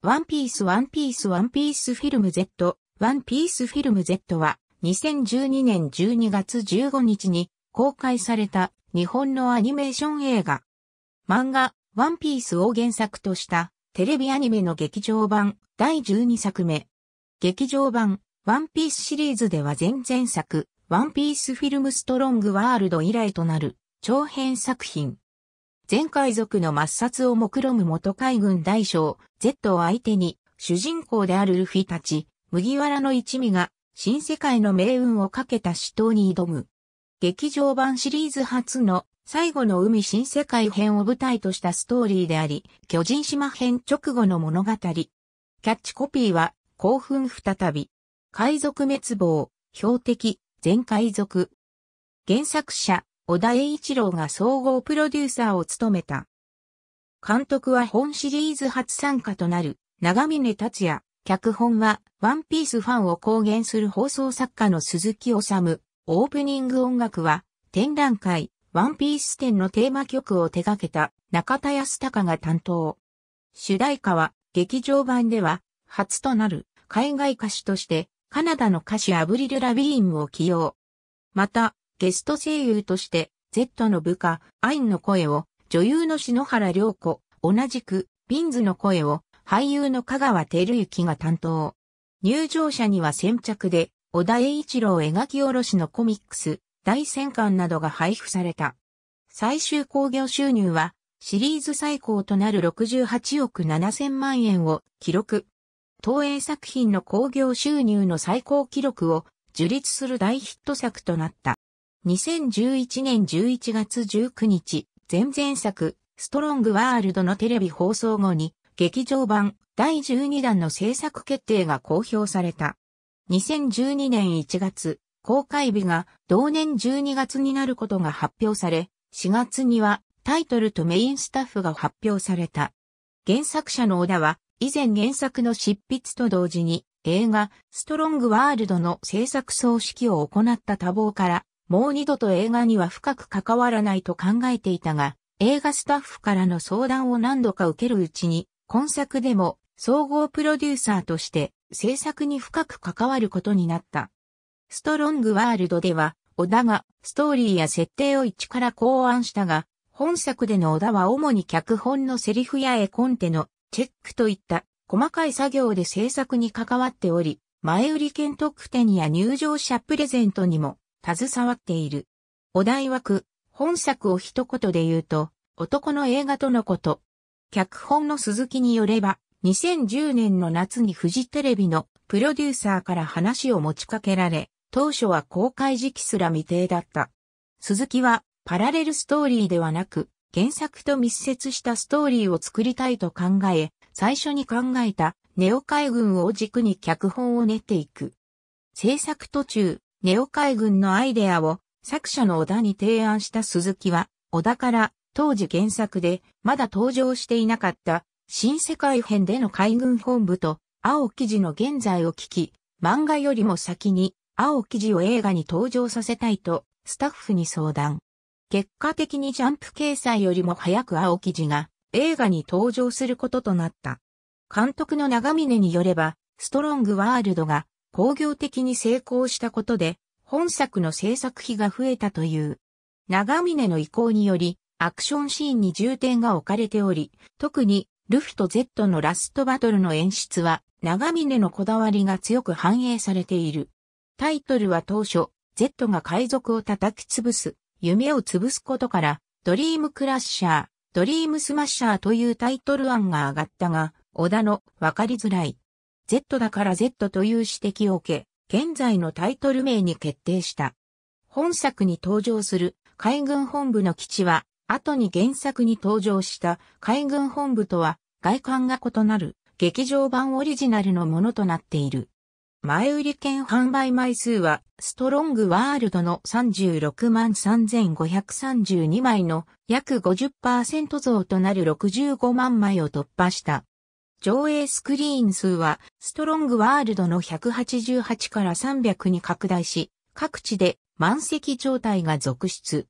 ワンピースワンピースワンピースフィルム Z、ワンピースフィルム Z は2012年12月15日に公開された日本のアニメーション映画。漫画、ワンピースを原作としたテレビアニメの劇場版第12作目。劇場版ワンピースシリーズでは前々作、ワンピースフィルムストロングワールド以来となる長編作品。全海賊の抹殺を目論む元海軍大将、Z を相手に、主人公であるルフィたち、麦わらの一味が、新世界の命運をかけた死闘に挑む。劇場版シリーズ初の最後の海新世界編を舞台としたストーリーであり、巨人島編直後の物語。キャッチコピーは、興奮再び。海賊滅亡、標的、全海賊。原作者、小田栄一郎が総合プロデューサーを務めた。監督は本シリーズ初参加となる長峰達也、脚本はワンピースファンを公言する放送作家の鈴木治。オープニング音楽は展覧会ワンピース展のテーマ曲を手掛けた中田康隆が担当。主題歌は劇場版では初となる海外歌手としてカナダの歌手アブリル・ラビーンを起用。また、ゲスト声優として、Z の部下、アインの声を、女優の篠原涼子、同じく、ビンズの声を、俳優の香川照之が担当。入場者には先着で、小田栄一郎描き下ろしのコミックス、大戦艦などが配布された。最終興行収入は、シリーズ最高となる68億7000万円を記録。東映作品の興行収入の最高記録を樹立する大ヒット作となった。2011年11月19日、前々作、ストロングワールドのテレビ放送後に、劇場版第12弾の制作決定が公表された。2012年1月、公開日が同年12月になることが発表され、4月にはタイトルとメインスタッフが発表された。原作者の小田は、以前原作の執筆と同時に、映画、ストロングワールドの制作総指揮を行った多忙から、もう二度と映画には深く関わらないと考えていたが、映画スタッフからの相談を何度か受けるうちに、今作でも総合プロデューサーとして制作に深く関わることになった。ストロングワールドでは、小田がストーリーや設定を一から考案したが、本作での小田は主に脚本のセリフや絵コンテのチェックといった細かい作業で制作に関わっており、前売り券特典や入場者プレゼントにも携わっている。お題枠、本作を一言で言うと、男の映画とのこと。脚本の鈴木によれば、2010年の夏にフジテレビのプロデューサーから話を持ちかけられ、当初は公開時期すら未定だった。鈴木はパラレルストーリーではなく、原作と密接したストーリーを作りたいと考え、最初に考えたネオ海軍を軸に脚本を練っていく。制作途中、ネオ海軍のアイデアを作者の小田に提案した鈴木は、小田から当時原作でまだ登場していなかった新世界編での海軍本部と青記事の現在を聞き、漫画よりも先に青記事を映画に登場させたいとスタッフに相談。結果的にジャンプ掲載よりも早く青記事が映画に登場することとなった。監督の長峰によれば、ストロングワールドが工業的に成功したことで、本作の制作費が増えたという。長峰の意向により、アクションシーンに重点が置かれており、特にルフと Z のラストバトルの演出は、長峰のこだわりが強く反映されている。タイトルは当初、Z が海賊を叩き潰す、夢を潰すことから、ドリームクラッシャー、ドリームスマッシャーというタイトル案が上がったが、小田のわかりづらい、Z だから Z という指摘を受け、現在のタイトル名に決定した。本作に登場する海軍本部の基地は、後に原作に登場した海軍本部とは外観が異なる劇場版オリジナルのものとなっている。前売り券販売枚数はストロングワールドの36万3532枚の約50%増となる65万枚を突破した。上映スクリーン数は、ストロングワールドの188から300に拡大し、各地で満席状態が続出。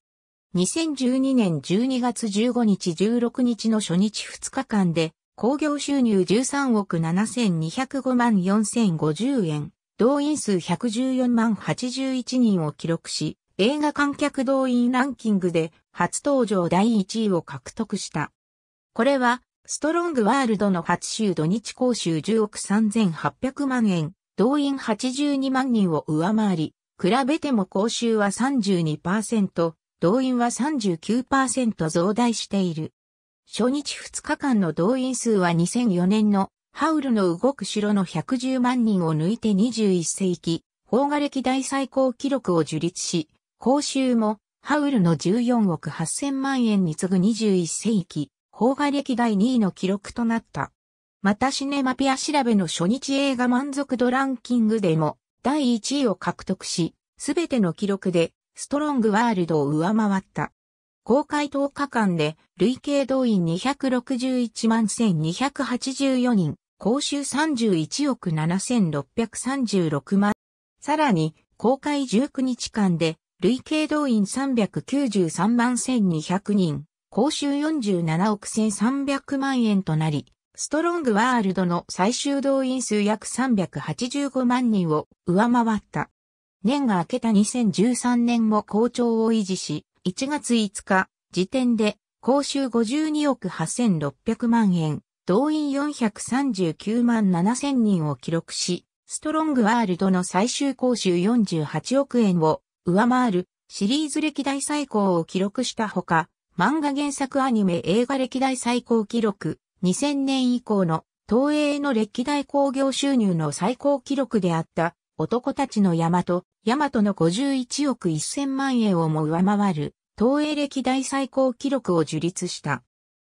2012年12月15日16日の初日2日間で、興行収入13億7205万4050円、動員数114万81人を記録し、映画観客動員ランキングで初登場第1位を獲得した。これはストロングワールドの8週土日講習10億3800万円、動員82万人を上回り、比べても講習は32%、動員は39%増大している。初日2日間の動員数は2004年のハウルの動く城の110万人を抜いて21世紀、邦画歴代最高記録を樹立し、講習もハウルの14億8000万円に次ぐ21世紀、邦画歴代2位の記録となった。またシネマピア調べの初日映画満足度ランキングでも第1位を獲得し、すべての記録でストロングワールドを上回った。公開10日間で累計動員261万1284人、公衆31億7636万。さらに、公開19日間で累計動員393万1200人、公衆47億1300万円となり、ストロングワールドの最終動員数約385万人を上回った。年が明けた2013年も好調を維持し、1月5日時点で公衆52億8600万円、動員439万7000人を記録し、ストロングワールドの最終公衆48億円を上回るシリーズ歴代最高を記録したほか、漫画原作アニメ映画歴代最高記録、2000年以降の東映の歴代興行収入の最高記録であった男たちの山と、山との51億1000万円をも上回る東映歴代最高記録を樹立した。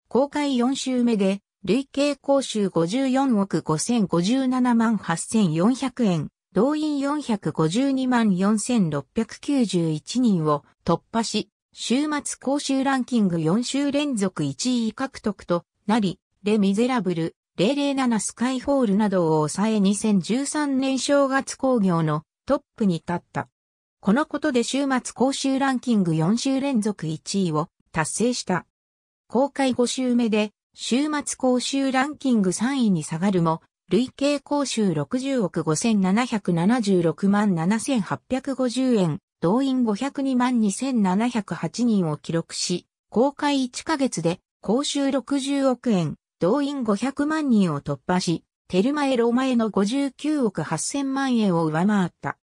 公開4週目で累計公衆54億5057万8400円、動員452万4691人を突破し、週末公衆ランキング4週連続1位獲得となり、レ・ミゼラブル、007スカイホールなどを抑え2013年正月工業のトップに立った。このことで週末公衆ランキング4週連続1位を達成した。公開5週目で週末公衆ランキング3位に下がるも、累計公衆60億5776万7850円動員502万2708人を記録し、公開1ヶ月で、公衆60億円、動員500万人を突破し、テルマエロマエの59億8000万円を上回った。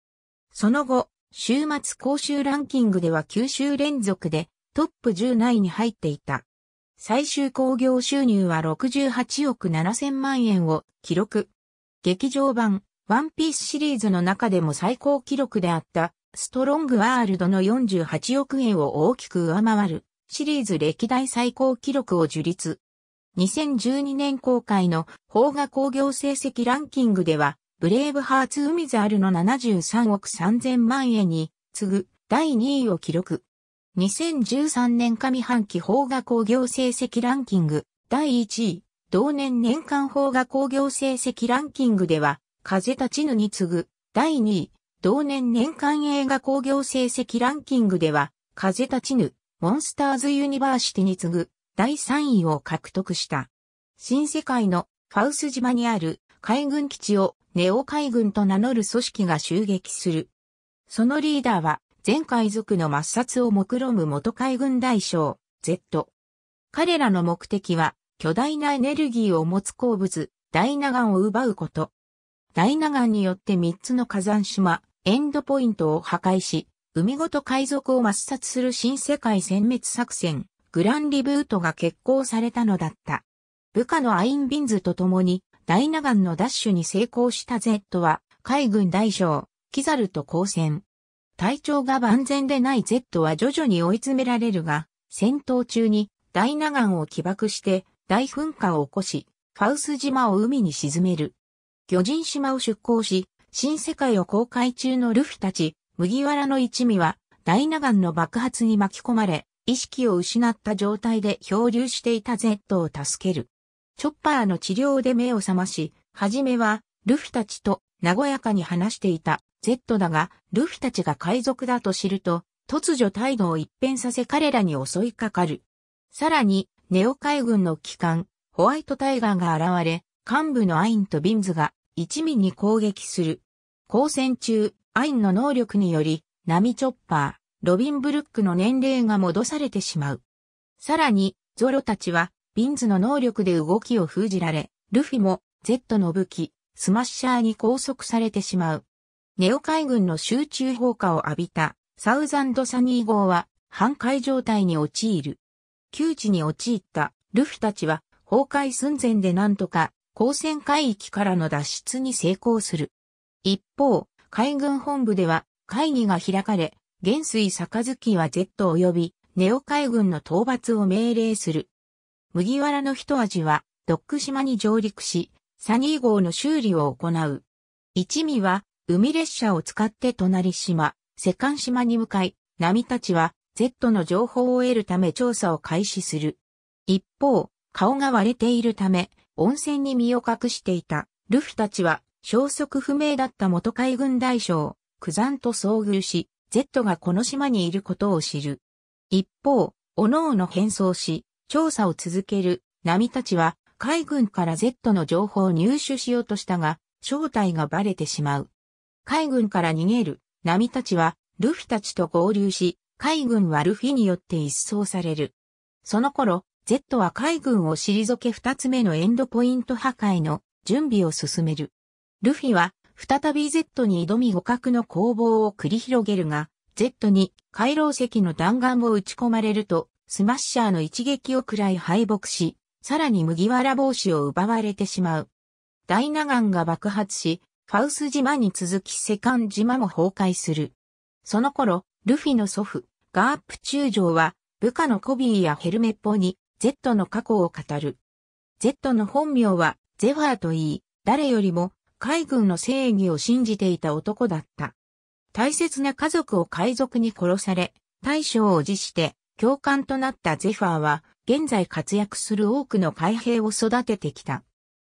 その後、週末公衆ランキングでは9週連続でトップ10内に入っていた。最終興行収入は68億7000万円を記録。劇場版ワンピースシリーズの中でも最高記録であったストロングワールドの48億円を大きく上回るシリーズ歴代最高記録を樹立。2012年公開の邦画工業成績ランキングでは、ブレイブハーツ海ザールの73億3000万円に次ぐ第2位を記録。2013年上半期邦画工業成績ランキング第1位、同年年間邦画工業成績ランキングでは、風立ちぬに次ぐ第2位、同年年間映画興行成績ランキングでは、風立ちぬ、モンスターズ・ユニバーシティに次ぐ第3位を獲得した。新世界のファウス島にある海軍基地をネオ海軍と名乗る組織が襲撃する。そのリーダーは前海賊の抹殺を目論む元海軍大将、Z。彼らの目的は巨大なエネルギーを持つ鉱物、ダイナガンを奪うこと。ダイナガンによって3つの火山島、エンドポイントを破壊し、海ごと海賊を抹殺する新世界殲滅作戦、グランリブートが決行されたのだった。部下のアインビンズと共に、ダイナガンのダッシュに成功した Z は、海軍大将、キザルと交戦。体調が万全でない Z は徐々に追い詰められるが、戦闘中に大ナガンを起爆して大噴火を起こし、ファウス島を海に沈める。魚人島を出港し、新世界を公開中のルフィたち、麦わらの一味は、大ナガンの爆発に巻き込まれ、意識を失った状態で漂流していた Z を助ける。チョッパーの治療で目を覚まし、はじめは、ルフィたちと和やかに話していた Z だが、ルフィたちが海賊だと知ると、突如態度を一変させ彼らに襲いかかる。さらに、ネオ海軍の機関、ホワイトタイガーが現れ、幹部のアインとビンズが一味に攻撃する。交戦中、アインの能力により、ナミチョッパー、ロビン・ブルックの年齢が戻されてしまう。さらに、ゾロたちは、ビンズの能力で動きを封じられ、ルフィも、Z の武器、スマッシャーに拘束されてしまう。ネオ海軍の集中砲火を浴びた、サウザンドサニー号は、半壊状態に陥る。窮地に陥った、ルフィたちは、崩壊寸前でなんとか、交戦海域からの脱出に成功する。一方、海軍本部では会議が開かれ、元帥杯は Z 及びネオ海軍の討伐を命令する。麦わらの一味はドック島に上陸し、サニー号の修理を行う。一味は海列車を使って隣島、セカン島に向かい、波たちは Z の情報を得るため調査を開始する。一方、顔が割れているため、温泉に身を隠していた、ルフィたちは消息不明だった元海軍大将、クザンと遭遇し、Z がこの島にいることを知る。一方、おのおの変装し、調査を続ける、ナミたちは、海軍から Z の情報を入手しようとしたが、正体がバレてしまう。海軍から逃げる、ナミたちは、ルフィたちと合流し、海軍はルフィによって一掃される。その頃、Z は海軍を退け二つ目のエンドポイント破壊の準備を進める。ルフィは再び Z に挑み互角の攻防を繰り広げるが、Z に回廊石の弾丸を打ち込まれると、スマッシャーの一撃を喰らい敗北し、さらに麦わら帽子を奪われてしまう。ダイナガンが爆発し、ファウス島に続きセカン島も崩壊する。その頃、ルフィの祖父、ガープ中将は、部下のコビーやヘルメッポに、Z の過去を語る。Z の本名はゼファーと言い、誰よりも海軍の正義を信じていた男だった。大切な家族を海賊に殺され、大将を辞して教官となったゼファーは、現在活躍する多くの海兵を育ててきた。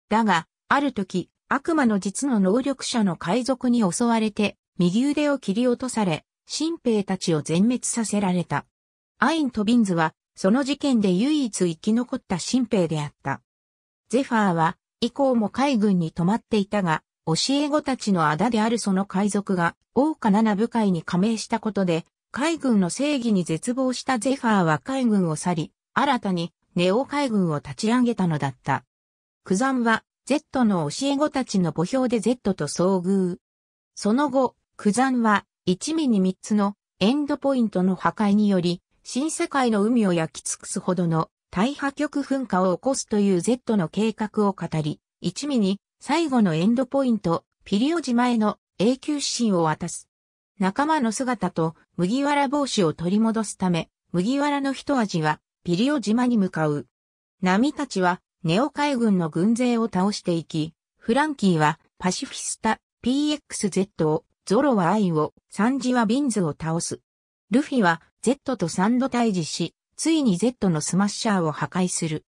だが、ある時、悪魔の実の能力者の海賊に襲われて、右腕を切り落とされ、新兵たちを全滅させられた。アイン・とビンズはその事件で唯一生き残った新兵であった。ゼファーは、以降も海軍に泊まっていたが、教え子たちの仇であるその海賊が、王家七部会に加盟したことで、海軍の正義に絶望したゼファーは海軍を去り、新たにネオ海軍を立ち上げたのだった。クザンは、Z の教え子たちの墓標で Z と遭遇。その後、クザンは、一味に三つのエンドポイントの破壊により、新世界の海を焼き尽くすほどの大破局噴火を起こすという Z の計画を語り、一味に最後のエンドポイント、ピリオ島への永久指針を渡す。仲間の姿と麦わら帽子を取り戻すため、麦わらの一味はピリオ島に向かう。波たちはネオ海軍の軍勢を倒していき、フランキーはパシフィスタ PXZ を、ゾロはアイを、サンジはビンズを倒す。ルフィは Z と3度対峙し、ついに Z のスマッシャーを破壊する。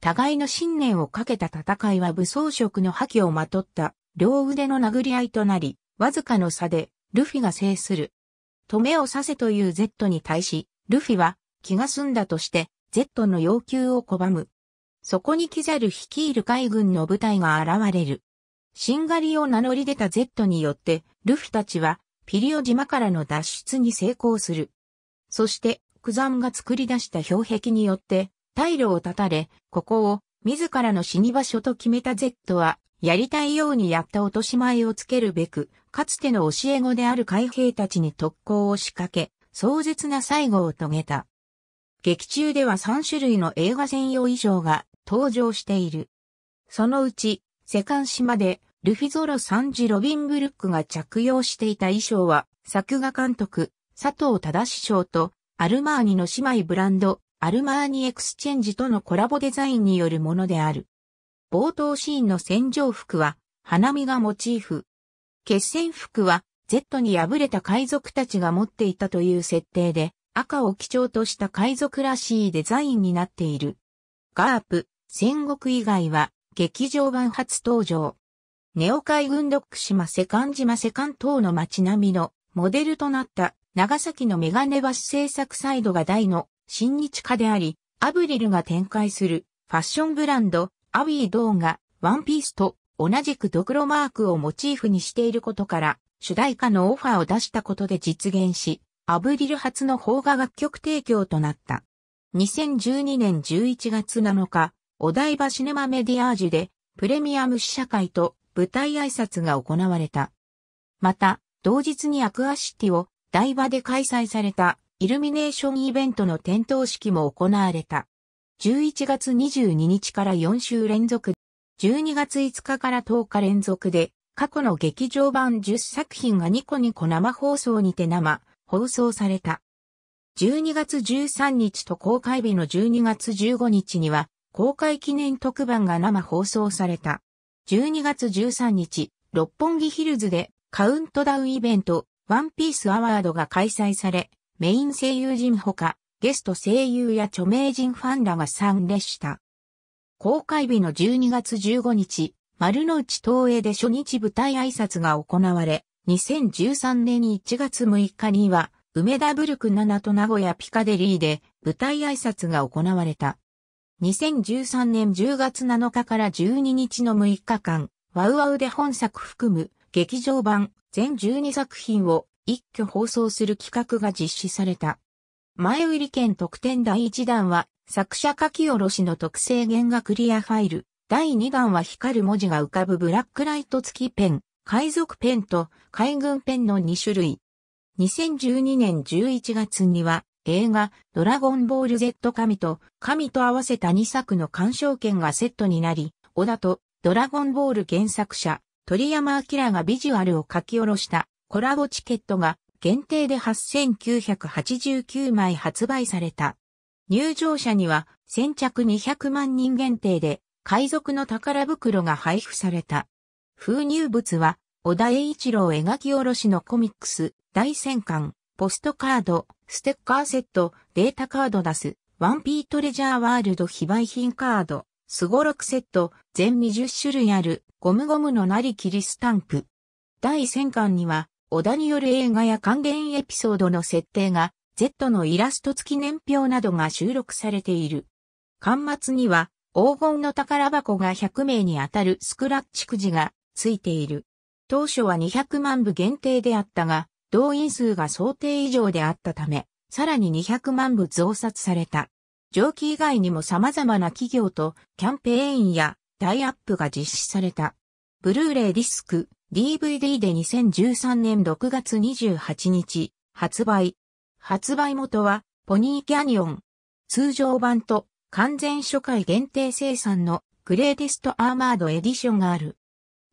互いの信念をかけた戦いは武装色の覇気をまとった両腕の殴り合いとなり、わずかの差でルフィが制する。止めをさせという Z に対し、ルフィは気が済んだとして Z の要求を拒む。そこにキザル率いる海軍の部隊が現れる。シンガリを名乗り出た Z によって、ルフィたちはピリオ島からの脱出に成功する。そして、九山が作り出した氷壁によって、退路を断たれ、ここを自らの死に場所と決めた Z は、やりたいようにやった落とし前をつけるべく、かつての教え子である海兵たちに特攻を仕掛け、壮絶な最後を遂げた。劇中では3種類の映画専用衣装が登場している。そのうち、セカン島で、ルフィゾロ・サンジ・ロビン・ブルックが着用していた衣装は、作画監督、佐藤忠史賞とアルマーニの姉妹ブランド、アルマーニエクスチェンジとのコラボデザインによるものである。冒頭シーンの戦場服は、花見がモチーフ。決戦服は、Z に敗れた海賊たちが持っていたという設定で、赤を基調とした海賊らしいデザインになっている。ガープ、戦国以外は、劇場版初登場。ネオ海軍ドック島セカン島セカン島の街並みのモデルとなった長崎のメガネ橋製作サイドが大の新日課であり、アブリルが展開するファッションブランド、アウィードーがワンピースと同じくドクロマークをモチーフにしていることから、主題歌のオファーを出したことで実現し、アブリル初の邦画楽曲提供となった。2012年11月7日、お台場シネマメディアージュで、プレミアム試写会と舞台挨拶が行われた。また、同日にアクアシティを台場で開催されたイルミネーションイベントの点灯式も行われた。11月22日から4週連続、12月5日から10日連続で、過去の劇場版10作品がニコニコ生放送にて生、放送された。12月13日と公開日の12月15日には、公開記念特番が生放送された。12月13日、六本木ヒルズでカウントダウンイベント、ワンピースアワードが開催され、メイン声優陣ほか、ゲスト声優や著名人ファンらが参列した。公開日の12月15日、丸の内東映で初日舞台挨拶が行われ、2013年1月6日には、梅田ブルク7と名古屋ピカデリーで舞台挨拶が行われた。2013年10月7日から12日の6日間、ワウワウで本作含む劇場版全12作品を一挙放送する企画が実施された。前売り券特典第1弾は、作者書き下ろしの特製原画クリアファイル。第2弾は光る文字が浮かぶブラックライト付きペン、海賊ペンと海軍ペンの2種類。2012年11月には映画ドラゴンボール Z 神と神と合わせた2作の鑑賞券がセットになり、小田とドラゴンボール原作者鳥山明がビジュアルを書き下ろしたコラボチケットが限定で8989枚発売された。入場者には先着200万人限定で海賊の宝袋が配布された。封入物は小田栄一郎描き下ろしのコミックス、大戦艦、ポストカード、ステッカーセット、データカード出す、ワンピートレジャーワールド非売品カード、スゴロクセット、全20種類あるゴムゴムのなりきりスタンプ。第1000巻には、小田による映画や還元エピソードの設定が、Z のイラスト付き年表などが収録されている。巻末には、黄金の宝箱が100名に当たるスクラッチくじがついている。当初は200万部限定であったが、動員数が想定以上であったため、さらに200万部増刷された。上記以外にも様々な企業とキャンペーンやタイアップが実施された。ブルーレイディスク、DVD で2013年6月28日、発売。発売元は、ポニーキャニオン。通常版と完全初回限定生産のグレーテストアーマードエディションがある。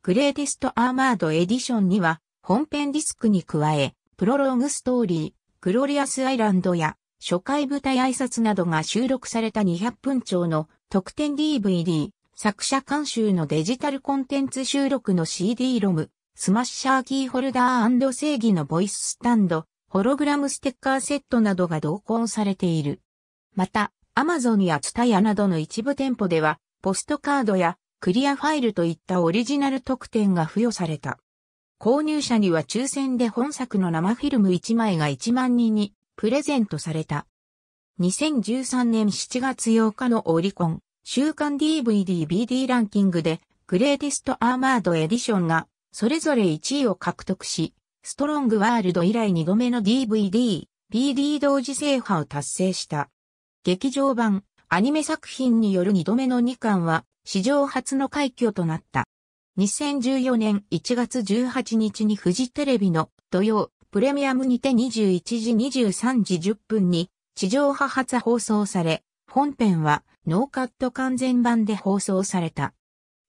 グレーテストアーマードエディションには本編ディスクに加え、プロローグストーリー、グロリアスアイランドや初回舞台挨拶などが収録された200分超の特典 DVD、作者監修のデジタルコンテンツ収録の c d ロム、スマッシャーキーホルダー正義のボイススタンド、ホログラムステッカーセットなどが同梱されている。また、アマゾンやツタヤなどの一部店舗では、ポストカードやクリアファイルといったオリジナル特典が付与された。購入者には抽選で本作の生フィルム1枚が1万人にプレゼントされた。2013年7月8日のオリコン週刊 DVD-BD ランキングで、グレーティストアーマードエディションが、それぞれ1位を獲得し、ストロングワールド以来2度目の DVD、BD 同時制覇を達成した。劇場版、アニメ作品による2度目の2巻は、史上初の快挙となった。2014年1月18日にフジテレビの土曜プレミアムにて21時23時10分に地上波初放送され、本編はノーカット完全版で放送された。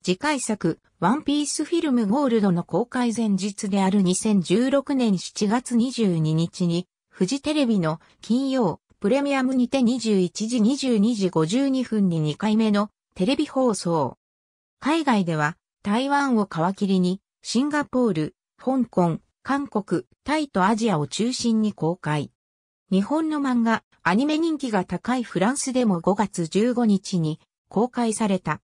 次回作、ワンピースフィルムゴールドの公開前日である2016年7月22日に、フジテレビの金曜プレミアムにて21時22時52分に2回目のテレビ放送。海外では台湾を皮切りにシンガポール、香港、韓国、タイとアジアを中心に公開。日本の漫画アニメ人気が高いフランスでも5月15日に公開された。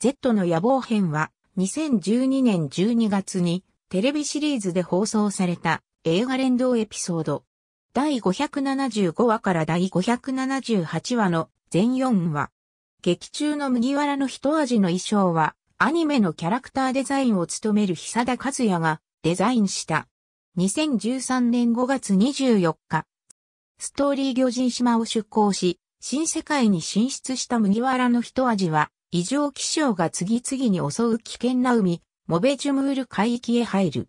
Z の野望編は2012年12月にテレビシリーズで放送された映画連動エピソード。第575話から第578話の全4話。劇中の麦わらの一味の衣装はアニメのキャラクターデザインを務める久田和也がデザインした。2013年5月24日、ストーリー魚人島を出港し、新世界に進出した麦わらの一味は、異常気象が次々に襲う危険な海、モベジュムール海域へ入る。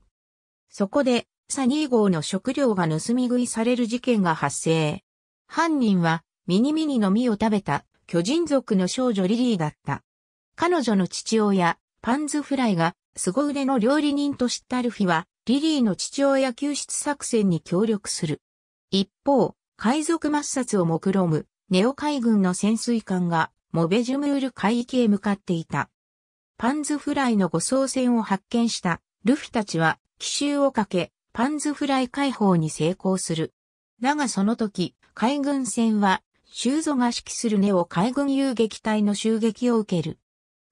そこで、サニー号の食料が盗み食いされる事件が発生。犯人は、ミニミニの実を食べた巨人族の少女リリーだった。彼女の父親、パンズフライが、凄腕の料理人と知ったルフィは、リリーの父親救出作戦に協力する。一方、海賊抹殺を目論むネオ海軍の潜水艦がモベジュムール海域へ向かっていた。パンズフライの護送船を発見したルフィたちは奇襲をかけパンズフライ解放に成功する。だがその時、海軍船はー造が指揮するネオ海軍遊撃隊の襲撃を受ける。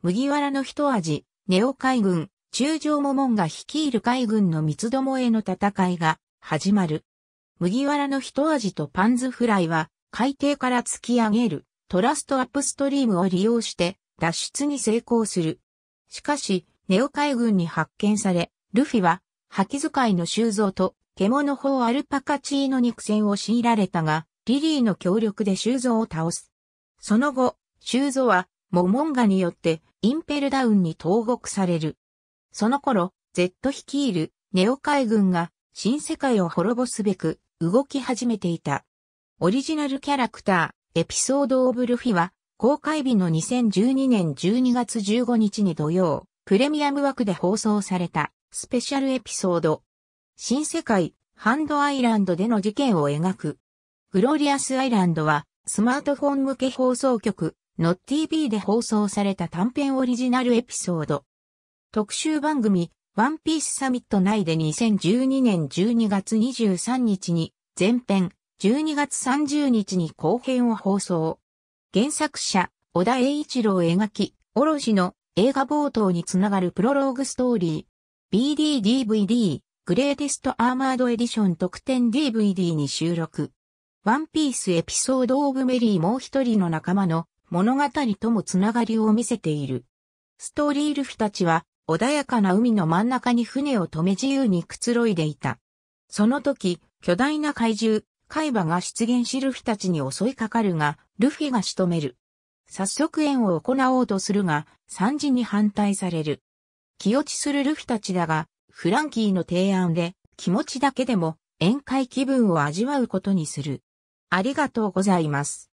麦わらの一味、ネオ海軍、中将モモンが率いる海軍の三つどもへの戦いが始まる。麦わらの一味とパンズフライは、海底から突き上げる、トラストアップストリームを利用して、脱出に成功する。しかし、ネオ海軍に発見され、ルフィは、吐き遣いの修造と、獣法アルパカチーの肉戦を強いられたが、リリーの協力で修造を倒す。その後、修造は、モモンガによって、インペルダウンに投獄される。その頃、Z 率いる、ネオ海軍が、新世界を滅ぼすべく、動き始めていた。オリジナルキャラクター、エピソード・オブ・ルフィは、公開日の2012年12月15日に土曜、プレミアム枠で放送された、スペシャルエピソード。新世界、ハンドアイランドでの事件を描く。グローリアスアイランドは、スマートフォン向け放送局、の TV で放送された短編オリジナルエピソード。特集番組、ワンピースサミット内で2012年12月23日に前編、12月30日に後編を放送。原作者、小田栄一郎描き、おろしの映画冒頭につながるプロローグストーリー。BDDVD、グレーテストアーマードエディション特典 DVD に収録。ワンピースエピソードオブメリーもう一人の仲間の物語ともつながりを見せている。ストーリールフたちは穏やかな海の真ん中に船を止め自由にくつろいでいた。その時、巨大な怪獣、海馬が出現しルフィたちに襲いかかるが、ルフィが仕留める。早速縁を行おうとするが、惨事に反対される。気落ちするルフィたちだが、フランキーの提案で、気持ちだけでも、宴会気分を味わうことにする。ありがとうございます。